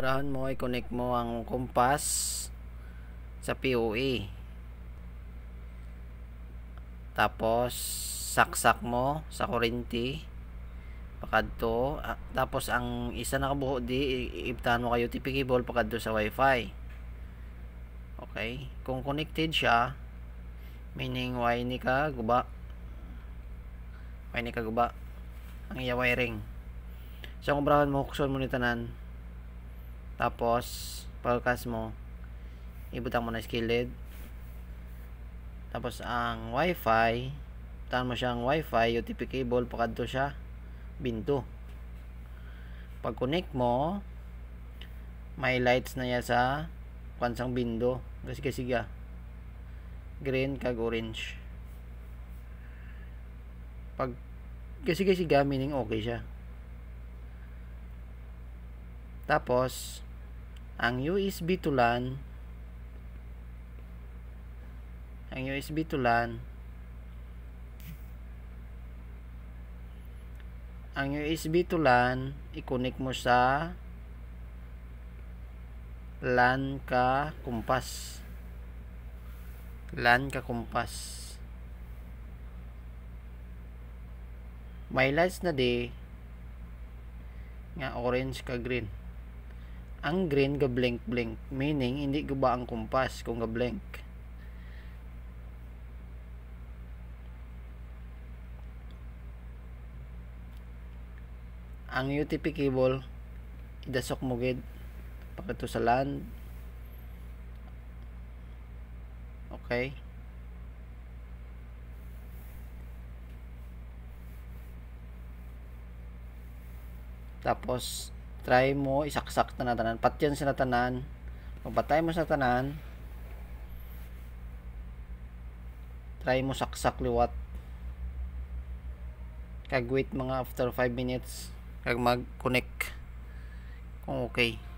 sobrahan mo, i-connect mo ang compass sa POE. Tapos, saksak mo sa kurinti. Pakadto. Ah, tapos, ang isa na kabuho di, iibtahan mo kayo TP cable pakadto sa Wi-Fi. Okay? Kung connected siya, meaning why ni ka guba. Why ni ka guba. Ang iya wiring. So, kung brahan mo, kukson mo ni tanan, tapos, pagkas mo, ibutang mo na sa gilid. Tapos, ang wifi, butahan mo siyang wifi, UTP cable, pakadto siya, binto. Pag connect mo, may lights na yan sa kwansang bindo. Kasi kasi ga. Green kag orange. Pag kasi kasi ga, meaning okay siya. Tapos, ang USB to LAN ang USB to LAN ang USB to LAN i-connect mo sa LAN ka kumpas LAN ka kumpas may lights na di nga orange ka green ang green ga blink blink meaning hindi guba ang kumpas kung ga blink ang UTP cable idasok mo gid pagkato sa land okay tapos try mo isaksak na tanan patyan sa tanan kung mo sa tanan try mo saksak liwat kag wait mga after 5 minutes kag mag connect kung okay